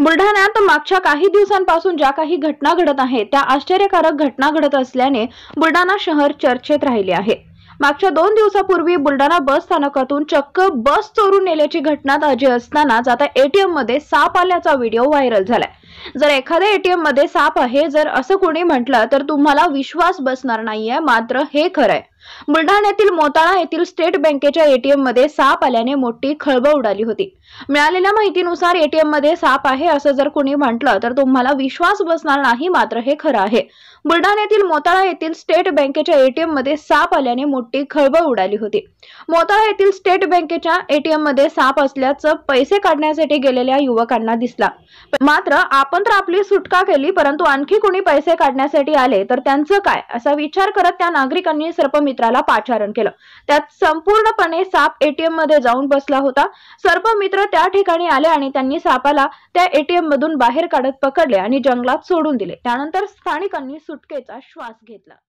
बुलढाण्यात मागच्या काही दिवसांपासून ज्या काही घटना घडत आहेत त्या आश्चर्यकारक घटना घडत असल्याने बुलढाणा शहर चर्चेत राहिले आहे मागच्या दोन दिवसापूर्वी बुलढाणा बस स्थानकातून चक्क बस चोरून नेल्याची घटना ताजी असतानाच आता एटीएम मध्ये साप आल्याचा व्हिडिओ व्हायरल झालाय जर एखाद्या एटीएम मध्ये साप आहे जर असं कोणी म्हटलं तर तुम्हाला विश्वास बसणार नाहीये मात्र हे खरंय बुलढाण्यातील मोताळा येथील स्टेट बँकेच्या एटीएम मध्ये साप आल्याने मोठी खळबळ उडाली होती मिळालेल्या माहितीनुसार एटीएम मध्ये साप आहे असं जर कोणी म्हटलं तर तुम्हाला विश्वास बसणार नाही मात्र हे खरं आहे बुलढाण्यातील मोताळा येथील स्टेट बँकेच्या एटीएम मध्ये साप आल्याने मोठी खळबळ उडाली होती मोताळा येथील स्टेट बँकेच्या एटीएम मध्ये साप असल्याचं पैसे काढण्यासाठी गेलेल्या युवकांना दिसला मात्र आपण तर आपली सुटका केली परंतु आणखी कोणी पैसे काढण्यासाठी आले तर त्यांचं काय असा विचार करत त्या नागरिकांनी सरपंच मित्राला पाचारण केलं त्यात संपूर्णपणे साप एटीएम मध्ये जाऊन बसला होता सर्व मित्र त्या ठिकाणी आले आणि त्यांनी सापाला त्या एटीएम मधून बाहेर काढत पकडले आणि जंगलात सोडून दिले त्यानंतर स्थानिकांनी सुटकेचा श्वास घेतला